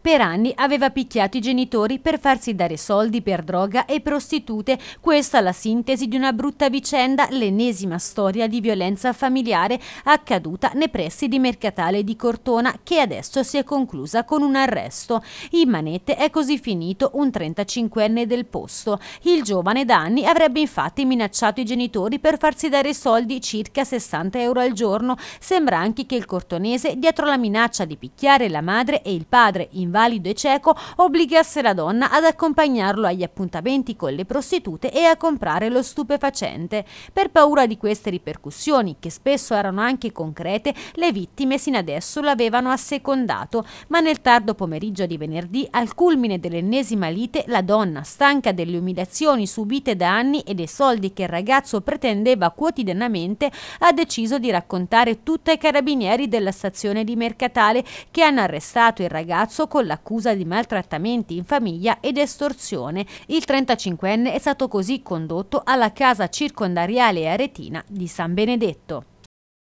Per anni aveva picchiato i genitori per farsi dare soldi per droga e prostitute, questa è la sintesi di una brutta vicenda, l'ennesima storia di violenza familiare accaduta nei pressi di Mercatale di Cortona che adesso si è conclusa con un arresto. In manette è così finito un 35enne del posto. Il giovane da anni avrebbe infatti minacciato i genitori per farsi dare soldi circa 60 euro al giorno. Sembra anche che il cortonese dietro la minaccia di picchiare la madre e il padre invalido e cieco, obbligasse la donna ad accompagnarlo agli appuntamenti con le prostitute e a comprare lo stupefacente. Per paura di queste ripercussioni, che spesso erano anche concrete, le vittime sin adesso l'avevano assecondato, ma nel tardo pomeriggio di venerdì, al culmine dell'ennesima lite, la donna, stanca delle umiliazioni subite da anni e dei soldi che il ragazzo pretendeva quotidianamente, ha deciso di raccontare tutto ai carabinieri della stazione di Mercatale che hanno arrestato il ragazzo con l'accusa di maltrattamenti in famiglia ed estorsione. Il 35enne è stato così condotto alla casa circondariale aretina di San Benedetto.